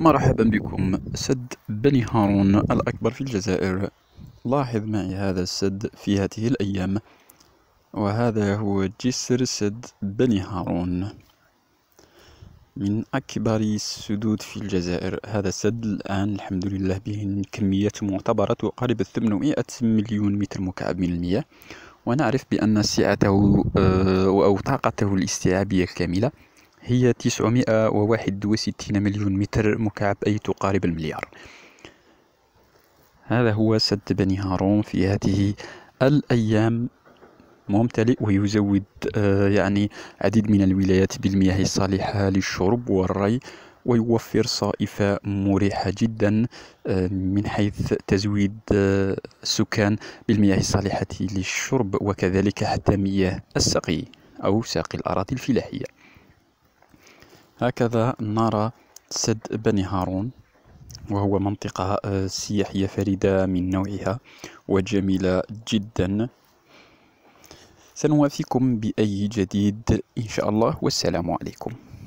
مرحبا بكم سد بني هارون الأكبر في الجزائر لاحظ معي هذا السد في هذه الأيام وهذا هو جسر سد بني هارون من أكبر السدود في الجزائر هذا السد الآن الحمد لله به كمية معتبرة تقارب 800 مليون متر مكعب من المياه ونعرف بأن سعته آه، أو طاقته الاستيعابية الكاملة هي 961 مليون متر مكعب أي تقارب المليار هذا هو سد بني هارون في هذه الأيام ممتلئ ويزود آه، يعني عديد من الولايات بالمياه الصالحة للشرب والري ويوفر صائفة مريحة جدا آه، من حيث تزويد آه، السكان بالمياه الصالحة للشرب وكذلك حتى مياه السقي أو ساقي الأراضي الفلاحية هكذا نرى سد بني هارون وهو منطقة آه، سياحية فريدة من نوعها وجميلة جدا سنوافيكم بأي جديد إن شاء الله والسلام عليكم